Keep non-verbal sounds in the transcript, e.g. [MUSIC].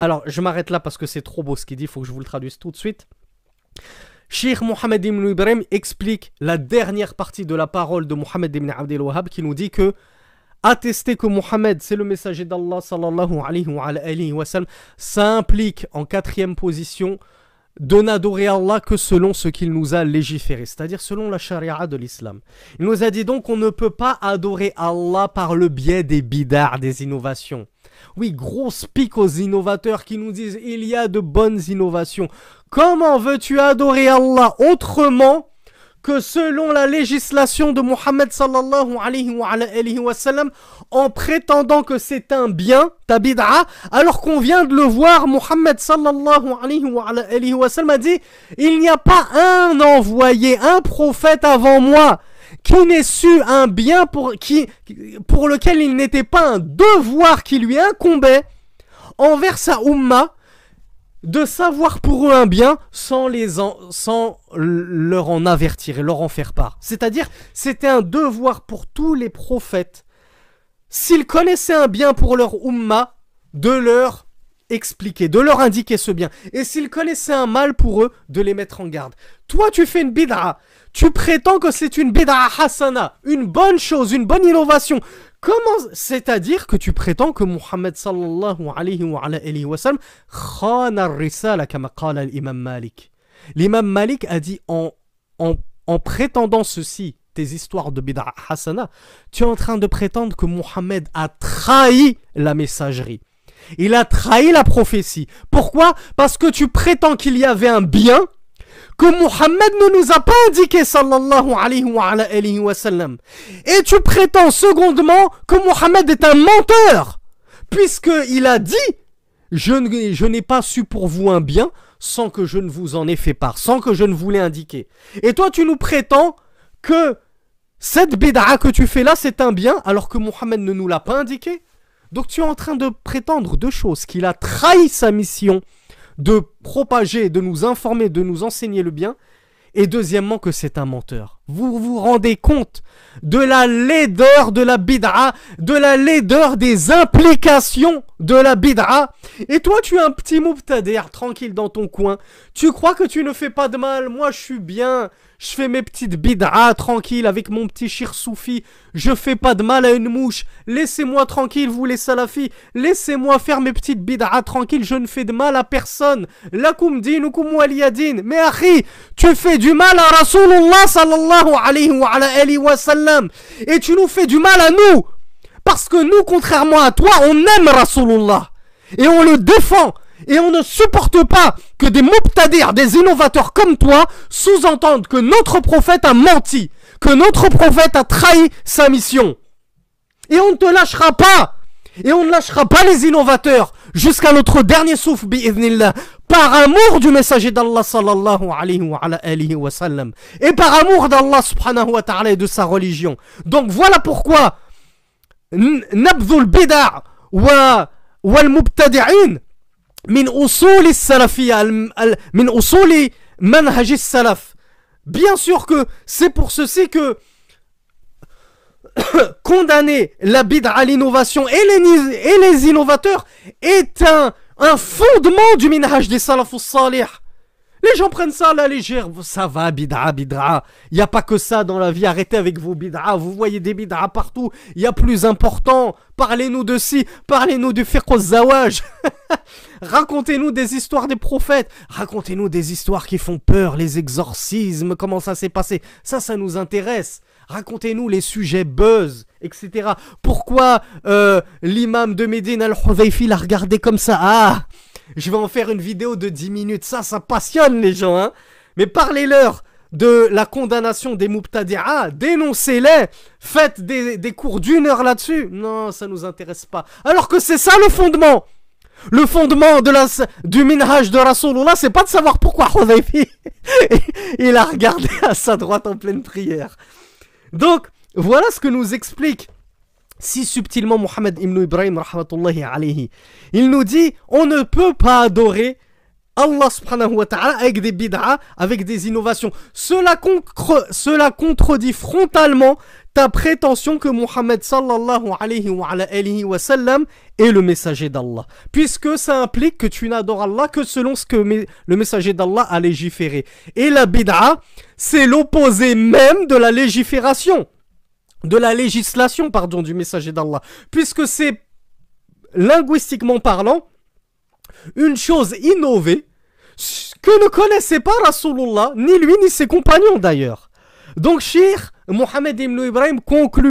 Alors, je m'arrête là parce que c'est trop beau ce qu'il dit, il faut que je vous le traduise tout de suite. Sheikh Mohamed ibn Ibrahim explique la dernière partie de la parole de Mohamed ibn Abdel Wahab qui nous dit que attester que Mohamed c'est le messager d'Allah sallallahu alayhi wa, sallam, ça implique en quatrième position de n'adorer Allah que selon ce qu'il nous a légiféré, c'est-à-dire selon la charia de l'islam. Il nous a dit donc qu'on ne peut pas adorer Allah par le biais des bidards, des innovations. Oui, grosse pique aux innovateurs qui nous disent il y a de bonnes innovations. Comment veux-tu adorer Allah autrement que selon la législation de Mohammed sallallahu alayhi wa, sallam, en prétendant que c'est un bien, ta alors qu'on vient de le voir, Mohammed sallallahu alayhi wa, sallam a dit, il n'y a pas un envoyé, un prophète avant moi, qui n'ait su un bien pour, qui, pour lequel il n'était pas un devoir qui lui incombait envers sa Ummah, de savoir pour eux un bien sans, les sans leur en avertir et leur en faire part. C'est-à-dire, c'était un devoir pour tous les prophètes. S'ils connaissaient un bien pour leur umma, de leur expliquer, de leur indiquer ce bien. Et s'ils connaissaient un mal pour eux, de les mettre en garde. Toi, tu fais une bidra. Tu prétends que c'est une bidra hasana, une bonne chose, une bonne innovation. Comment C'est-à-dire que tu prétends que Muhammad sallallahu alayhi wa sallam l'imam Malik. L'imam Malik a dit en, en, en prétendant ceci, tes histoires de bid'a hasana, tu es en train de prétendre que Muhammad a trahi la messagerie. Il a trahi la prophétie. Pourquoi Parce que tu prétends qu'il y avait un bien que Mohammed ne nous a pas indiqué sallallahu alayhi wa, sallam. Et tu prétends secondement que Mohamed est un menteur, puisqu'il a dit je n'ai pas su pour vous un bien sans que je ne vous en ai fait part, sans que je ne vous l'ai indiqué. Et toi, tu nous prétends que cette bid'a que tu fais là, c'est un bien, alors que Mohamed ne nous l'a pas indiqué. Donc tu es en train de prétendre deux choses, qu'il a trahi sa mission de propager, de nous informer, de nous enseigner le bien, et deuxièmement que c'est un menteur. Vous vous rendez compte de la laideur de la bid'a, de la laideur des implications de la bid'a Et toi, tu es un petit moubtadère, tranquille dans ton coin. Tu crois que tu ne fais pas de mal, moi je suis bien. Je fais mes petites bid'a tranquille avec mon petit shir soufi. Je fais pas de mal à une mouche. Laissez-moi tranquille, vous les salafis. Laissez-moi faire mes petites bid'a tranquille. Je ne fais de mal à personne. Lakum din, ou waliyadin. Mais achi, tu fais du mal à Rasulullah sallallahu et tu nous fais du mal à nous. Parce que nous, contrairement à toi, on aime Rasulullah. Et on le défend. Et on ne supporte pas que des moubtadirs des innovateurs comme toi, sous-entendent que notre prophète a menti. Que notre prophète a trahi sa mission. Et on ne te lâchera pas. Et on ne lâchera pas les innovateurs jusqu'à notre dernier souffle, bi'idhnillah, par amour du messager d'Allah sallallahu alayhi wa, alayhi wa sallam, et par amour d'Allah subhanahu wa ta'ala et de sa religion. Donc voilà pourquoi, Nabdul bid'a wa wal mubtadi'in min usul salafiyya, min usul manhajis salaf. Bien sûr que c'est pour ceci que [COUGHS] condamner la bid'a à l'innovation et les, innovateurs est un, fondement du minage des salafus les gens prennent ça à la légère. Ça va, bidra, bidra. Il n'y a pas que ça dans la vie. Arrêtez avec vos bidra. Vous voyez des bidra partout. Il y a plus important. Parlez-nous de ci. Parlez-nous du Firkos zawaj. [LAUGHS] Racontez-nous des histoires des prophètes. Racontez-nous des histoires qui font peur. Les exorcismes. Comment ça s'est passé. Ça, ça nous intéresse. Racontez-nous les sujets buzz, etc. Pourquoi euh, l'imam de Médine al-Hudhaifi l'a regardé comme ça Ah je vais en faire une vidéo de 10 minutes. Ça, ça passionne les gens, hein. Mais parlez-leur de la condamnation des Mubtadi'a, dénoncez-les, faites des, cours d'une heure là-dessus. Non, ça nous intéresse pas. Alors que c'est ça le fondement le fondement de la, du minhaj de Rasulullah, c'est pas de savoir pourquoi Hudayfi, [LAUGHS] il a regardé à sa droite en pleine prière. Donc, voilà ce que nous explique si subtilement Mohamed Ibn Ibrahim il nous dit on ne peut pas adorer Allah subhanahu wa ta'ala avec des bid'a, avec des innovations. Cela, contredit frontalement ta prétention que Mohamed sallallahu alayhi wa, sallam est le messager d'Allah. Puisque ça implique que tu n'adores Allah que selon ce que le messager d'Allah a légiféré. Et la bid'a, c'est l'opposé même de la légifération de la législation, pardon, du messager d'Allah. Puisque c'est, linguistiquement parlant, une chose innovée que ne connaissait pas Rasulullah, ni lui, ni ses compagnons d'ailleurs. Donc, Shir Mohamed Ibn Ibrahim conclut.